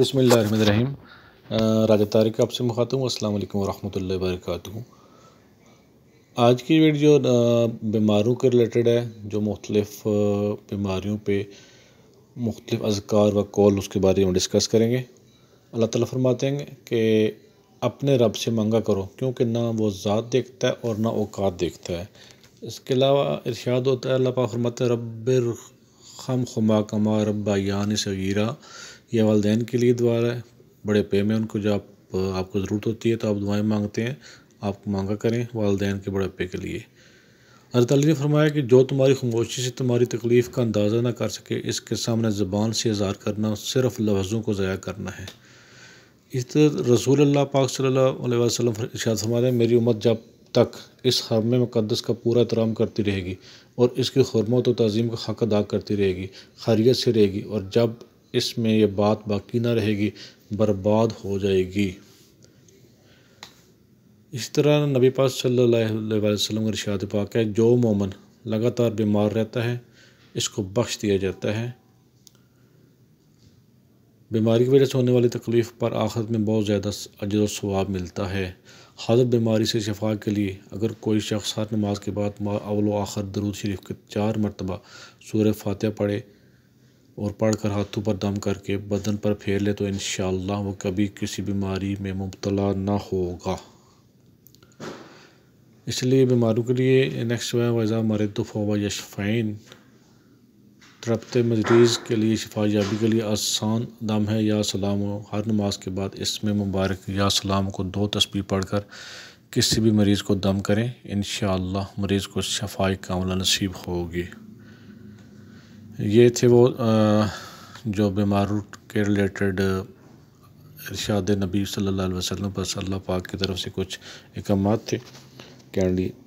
بسم اللہ الرحمن الرحیم راجہ طارق آپ سے مخاطب ہوں السلام علیکم ورحمۃ اللہ وبرکاتہ آج کی ویڈیو بیماروں کے ریلیٹڈ ہے جو مختلف بیماریوں پہ مختلف اذکار و کال اس کے بارے میں ڈسکس کریں گے اللہ تعالیٰ فرماتے ہیں کہ اپنے رب سے منگا کرو کیونکہ نہ وہ ذات دیکھتا ہے اور نہ اوقات دیکھتا ہے اس کے علاوہ ارشاد ہوتا ہے اللہ پاخرمات رب خم کما رب ربیان صغیرہ یہ والدین کے لیے دعا ہے بڑے پے میں ان کو جو آپ آپ کو ضرورت ہوتی ہے تو آپ دعائیں مانگتے ہیں آپ کو مانگا کریں والدین کے بڑے پے کے لیے اللہ تعالیٰ نے فرمایا کہ جو تمہاری خاموشی سے تمہاری تکلیف کا اندازہ نہ کر سکے اس کے سامنے زبان سے اظہار کرنا صرف لفظوں کو ضائع کرنا ہے اس طرح رسول اللہ پاک صلی اللہ علیہ وسلم ارشاد سرا دیں میری امت جب تک اس حرم مقدس کا پورا احترام کرتی رہے گی اور اس کی حرمت و تعظیم کا حق ادا کرتی رہے گی خیریت سے رہے گی اور جب اس میں یہ بات باقی نہ رہے گی برباد ہو جائے گی اس طرح نبی پاک صلی اللہ علیہ وسلم کا رشاد پاک ہے جو مومن لگاتار بیمار رہتا ہے اس کو بخش دیا جاتا ہے بیماری کی وجہ سے ہونے والی تکلیف پر آخرت میں بہت زیادہ عجد و ثواب ملتا ہے حاضر بیماری سے شفا کے لیے اگر کوئی شخص ہر نماز کے بعد اول و آخر درود شریف کے چار مرتبہ سورہ فاتحہ پڑھے اور پڑھ کر ہاتھوں پر دم کر کے بدن پر پھیر لے تو انشاءاللہ وہ کبھی کسی بیماری میں مبتلا نہ ہوگا اس لیے بیماروں کے لیے نیکسٹ ویم مرد فوا یشفین ربط مریض کے لیے شفا یابی کے لیے آسان دم ہے یا سلام ہر نماز کے بعد اس میں مبارک یا سلام کو دو تسبیح پڑھ کر کسی بھی مریض کو دم کریں انشاءاللہ مریض کو شفائی کاملہ نصیب ہوگی یہ تھے وہ جو بیماروں کے ریلیٹڈ ارشاد نبی صلی اللہ علیہ وسلم پر صلی اللہ پاک کی طرف سے کچھ اکمات تھے کینڈی